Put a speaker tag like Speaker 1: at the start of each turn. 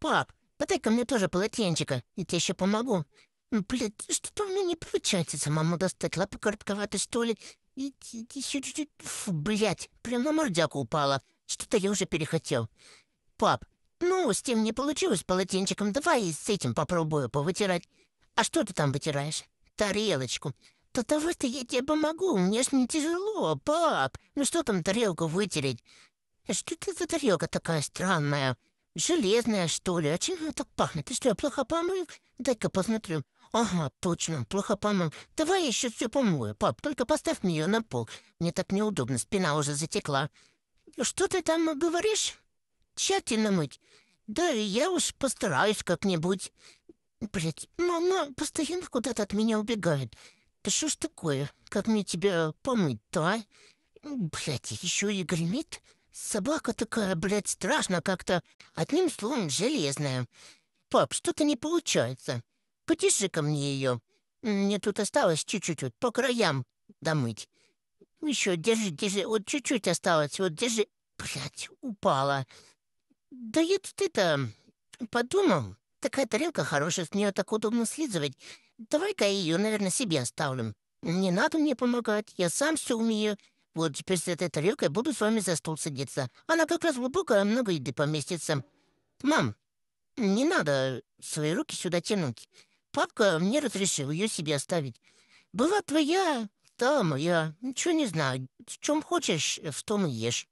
Speaker 1: «Пап, подай-ка мне тоже полотенчика, и тебе еще помогу». «Блядь, что-то у меня не получается самому достать, лапы коротковаты, что ли?» Фу, блядь, прям на мордяку упала. Что-то я уже перехотел. «Пап, ну, с тем не получилось полотенчиком, давай с этим попробую повытирать». «А что ты там вытираешь?» «Тарелочку». «Да давай-то я тебе помогу, мне ж не тяжело, пап. Ну что там тарелку вытереть?» «Э, «Что это за тарелка такая странная?» железная, что ли. А она так пахнет? Ты что, я плохо помыл? Дай-ка посмотрю. Ага, точно, плохо помыл. Давай я еще все помою, пап, только поставь мне ее на пол. Мне так неудобно, спина уже затекла. Что ты там говоришь? Тщательно мыть. Да я уж постараюсь как-нибудь. Блять, мама постоянно куда-то от меня убегает. Да что ж такое? Как мне тебя помыть-то, а? Блять, еще и гремит. Собака такая, блядь, страшно как-то. Одним словом, железная. Пап, что-то не получается. потеши ко мне ее. Мне тут осталось чуть-чуть вот по краям домыть. Еще, держи, держи. Вот чуть-чуть осталось. Вот держи. Блядь, упала. Да я тут это... Подумал. Такая тарелка хорошая, с нее так удобно слизывать. Давай-ка ее, наверное, себе оставлю. Не надо мне помогать, я сам все умею. Вот теперь с этой тарелкой буду с вами за стол садиться. Она как раз глубокая, много еды поместится. Мам, не надо свои руки сюда тянуть. Папка мне разрешил ее себе оставить. Была твоя, та моя. Ничего не знаю. В чем хочешь, в том и ешь.